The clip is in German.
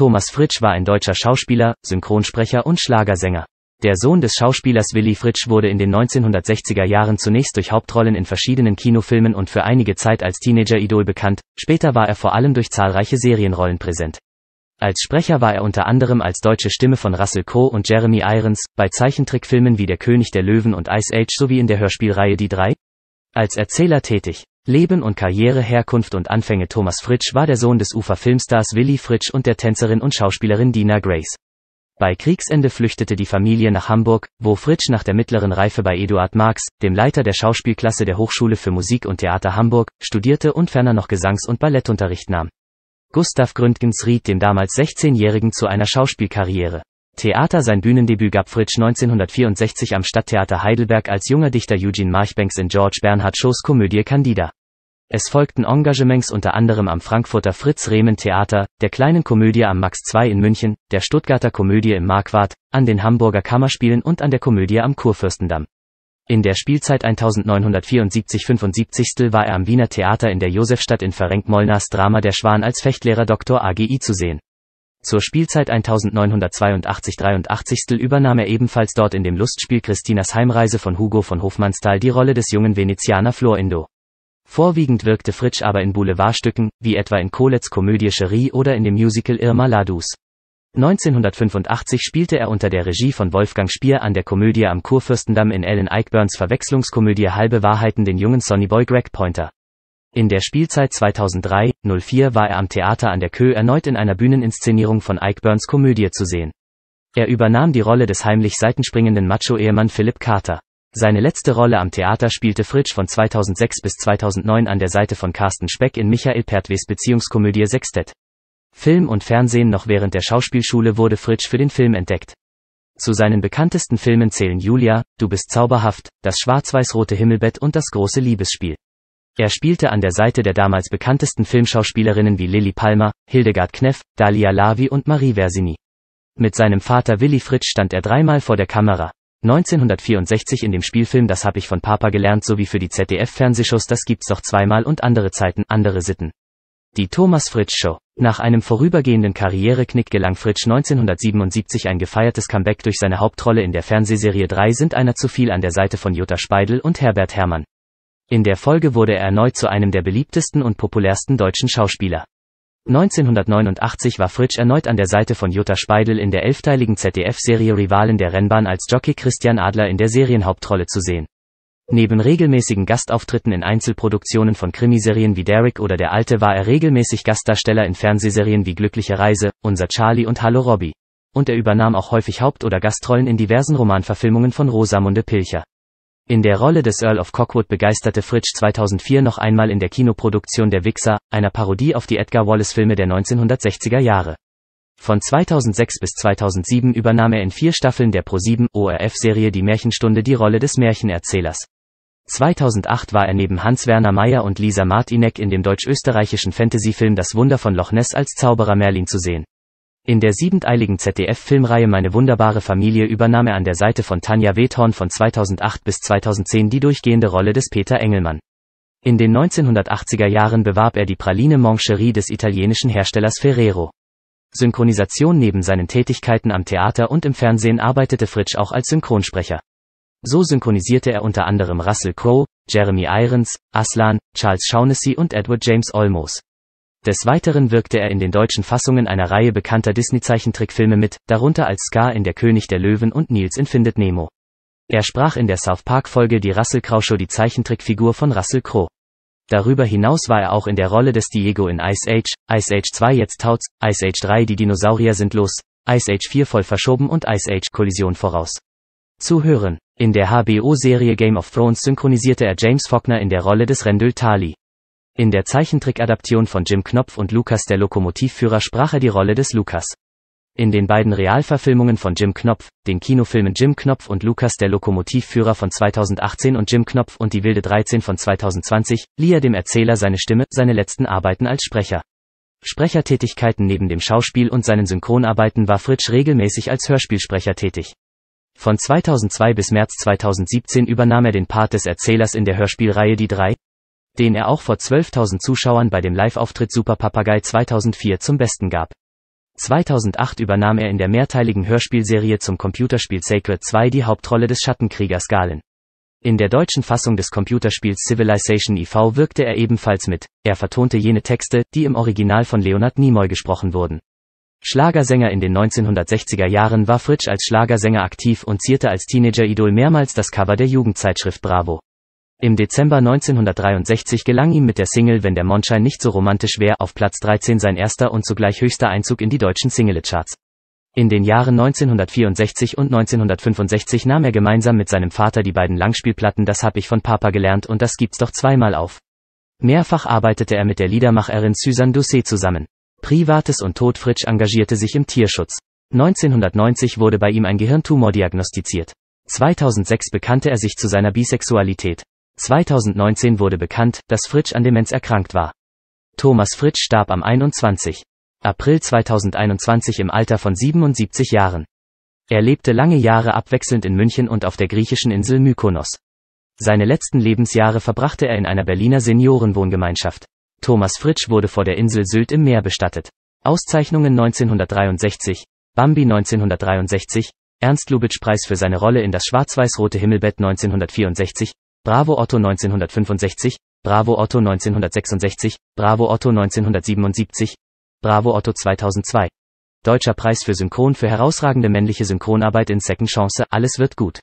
Thomas Fritsch war ein deutscher Schauspieler, Synchronsprecher und Schlagersänger. Der Sohn des Schauspielers Willi Fritsch wurde in den 1960er Jahren zunächst durch Hauptrollen in verschiedenen Kinofilmen und für einige Zeit als Teenager-Idol bekannt, später war er vor allem durch zahlreiche Serienrollen präsent. Als Sprecher war er unter anderem als deutsche Stimme von Russell Crowe und Jeremy Irons, bei Zeichentrickfilmen wie Der König der Löwen und Ice Age sowie in der Hörspielreihe Die Drei, als Erzähler tätig. Leben und Karriere Herkunft und Anfänge Thomas Fritsch war der Sohn des ufer filmstars Willy Fritsch und der Tänzerin und Schauspielerin Dina Grace. Bei Kriegsende flüchtete die Familie nach Hamburg, wo Fritsch nach der mittleren Reife bei Eduard Marx, dem Leiter der Schauspielklasse der Hochschule für Musik und Theater Hamburg, studierte und ferner noch Gesangs- und Ballettunterricht nahm. Gustav Gründgens riet dem damals 16-Jährigen zu einer Schauspielkarriere. Theater Sein Bühnendebüt gab Fritsch 1964 am Stadttheater Heidelberg als junger Dichter Eugene Marchbanks in George Bernhard Shows Komödie Candida. Es folgten Engagements unter anderem am Frankfurter Fritz-Rehmen-Theater, der Kleinen Komödie am Max II in München, der Stuttgarter Komödie im Marquardt, an den Hamburger Kammerspielen und an der Komödie am Kurfürstendamm. In der Spielzeit 1974-75 war er am Wiener Theater in der Josefstadt in Ferenc-Molnars Drama Der Schwan als Fechtlehrer Dr. AGI zu sehen. Zur Spielzeit 1982-83 übernahm er ebenfalls dort in dem Lustspiel Christinas Heimreise von Hugo von Hofmannsthal die Rolle des jungen Venezianer Florindo. Vorwiegend wirkte Fritsch aber in Boulevardstücken, wie etwa in Kolets Komödie Cherie oder in dem Musical Irma Ladus. 1985 spielte er unter der Regie von Wolfgang Spier an der Komödie am Kurfürstendamm in Ellen Eichburns Verwechslungskomödie Halbe Wahrheiten den jungen Sonnyboy Greg Pointer. In der Spielzeit 2003-04 war er am Theater an der Kö erneut in einer Bühneninszenierung von Eichburns Komödie zu sehen. Er übernahm die Rolle des heimlich seitenspringenden Macho-Ehemann Philipp Carter. Seine letzte Rolle am Theater spielte Fritsch von 2006 bis 2009 an der Seite von Carsten Speck in Michael Pertwes Beziehungskomödie Sextet. Film und Fernsehen noch während der Schauspielschule wurde Fritsch für den Film entdeckt. Zu seinen bekanntesten Filmen zählen Julia, Du bist zauberhaft, das schwarz-weiß-rote Himmelbett und das große Liebesspiel. Er spielte an der Seite der damals bekanntesten Filmschauspielerinnen wie Lilly Palmer, Hildegard Kneff, Dalia Lavi und Marie Versini. Mit seinem Vater Willi Fritsch stand er dreimal vor der Kamera, 1964 in dem Spielfilm Das hab ich von Papa gelernt sowie für die ZDF-Fernsehshows Das gibt's doch zweimal und andere Zeiten, andere Sitten. Die Thomas Fritsch Show. Nach einem vorübergehenden Karriereknick gelang Fritsch 1977 ein gefeiertes Comeback durch seine Hauptrolle in der Fernsehserie 3 sind einer zu viel an der Seite von Jutta Speidel und Herbert Herrmann. In der Folge wurde er erneut zu einem der beliebtesten und populärsten deutschen Schauspieler. 1989 war Fritsch erneut an der Seite von Jutta Speidel in der elfteiligen ZDF-Serie Rivalen der Rennbahn als Jockey Christian Adler in der Serienhauptrolle zu sehen. Neben regelmäßigen Gastauftritten in Einzelproduktionen von Krimiserien wie Derek oder Der Alte war er regelmäßig Gastdarsteller in Fernsehserien wie Glückliche Reise, Unser Charlie und Hallo Robbie. Und er übernahm auch häufig Haupt- oder Gastrollen in diversen Romanverfilmungen von Rosamunde Pilcher. In der Rolle des Earl of Cockwood begeisterte Fritsch 2004 noch einmal in der Kinoproduktion Der Wichser, einer Parodie auf die Edgar Wallace-Filme der 1960er Jahre. Von 2006 bis 2007 übernahm er in vier Staffeln der Pro7 ORF-Serie Die Märchenstunde die Rolle des Märchenerzählers. 2008 war er neben Hans-Werner Mayer und Lisa Martinek in dem deutsch-österreichischen Fantasyfilm Das Wunder von Loch Ness als Zauberer Merlin zu sehen. In der siebenteiligen ZDF-Filmreihe Meine wunderbare Familie übernahm er an der Seite von Tanja Wethorn von 2008 bis 2010 die durchgehende Rolle des Peter Engelmann. In den 1980er Jahren bewarb er die Praline Mancherie des italienischen Herstellers Ferrero. Synchronisation neben seinen Tätigkeiten am Theater und im Fernsehen arbeitete Fritsch auch als Synchronsprecher. So synchronisierte er unter anderem Russell Crowe, Jeremy Irons, Aslan, Charles Shaughnessy und Edward James Olmos. Des Weiteren wirkte er in den deutschen Fassungen einer Reihe bekannter Disney-Zeichentrickfilme mit, darunter als Scar in Der König der Löwen und Nils in Findet Nemo. Er sprach in der South Park-Folge die Russell Crowe Show die Zeichentrickfigur von Russell Crowe. Darüber hinaus war er auch in der Rolle des Diego in Ice Age, Ice Age 2 jetzt taut's, Ice Age 3 die Dinosaurier sind los, Ice Age 4 voll verschoben und Ice Age Kollision voraus. Zu hören. In der HBO-Serie Game of Thrones synchronisierte er James Faulkner in der Rolle des Rendell Tali. In der Zeichentrickadaption von Jim Knopf und Lukas der Lokomotivführer sprach er die Rolle des Lukas. In den beiden Realverfilmungen von Jim Knopf, den Kinofilmen Jim Knopf und Lukas der Lokomotivführer von 2018 und Jim Knopf und die wilde 13 von 2020, lieh er dem Erzähler seine Stimme, seine letzten Arbeiten als Sprecher. Sprechertätigkeiten neben dem Schauspiel und seinen Synchronarbeiten war Fritsch regelmäßig als Hörspielsprecher tätig. Von 2002 bis März 2017 übernahm er den Part des Erzählers in der Hörspielreihe Die drei, den er auch vor 12.000 Zuschauern bei dem Live-Auftritt Super Papagei 2004 zum Besten gab. 2008 übernahm er in der mehrteiligen Hörspielserie zum Computerspiel Sacred 2 die Hauptrolle des Schattenkriegers Galen. In der deutschen Fassung des Computerspiels Civilization EV wirkte er ebenfalls mit, er vertonte jene Texte, die im Original von Leonard Nimoy gesprochen wurden. Schlagersänger in den 1960er Jahren war Fritsch als Schlagersänger aktiv und zierte als Teenager-Idol mehrmals das Cover der Jugendzeitschrift Bravo. Im Dezember 1963 gelang ihm mit der Single Wenn der Mondschein nicht so romantisch wäre auf Platz 13 sein erster und zugleich höchster Einzug in die deutschen Singlecharts. In den Jahren 1964 und 1965 nahm er gemeinsam mit seinem Vater die beiden Langspielplatten Das hab ich von Papa gelernt und Das gibt's doch zweimal auf. Mehrfach arbeitete er mit der Liedermacherin Suzanne Doucet zusammen. Privates und Todfritsch engagierte sich im Tierschutz. 1990 wurde bei ihm ein Gehirntumor diagnostiziert. 2006 bekannte er sich zu seiner Bisexualität. 2019 wurde bekannt, dass Fritsch an Demenz erkrankt war. Thomas Fritsch starb am 21. April 2021 im Alter von 77 Jahren. Er lebte lange Jahre abwechselnd in München und auf der griechischen Insel Mykonos. Seine letzten Lebensjahre verbrachte er in einer Berliner Seniorenwohngemeinschaft. Thomas Fritsch wurde vor der Insel Sylt im Meer bestattet. Auszeichnungen 1963, Bambi 1963, Ernst Lubitsch Preis für seine Rolle in das schwarz-weiß-rote Himmelbett 1964, Bravo Otto 1965, Bravo Otto 1966, Bravo Otto 1977, Bravo Otto 2002. Deutscher Preis für Synchron für herausragende männliche Synchronarbeit in Second Chance, alles wird gut.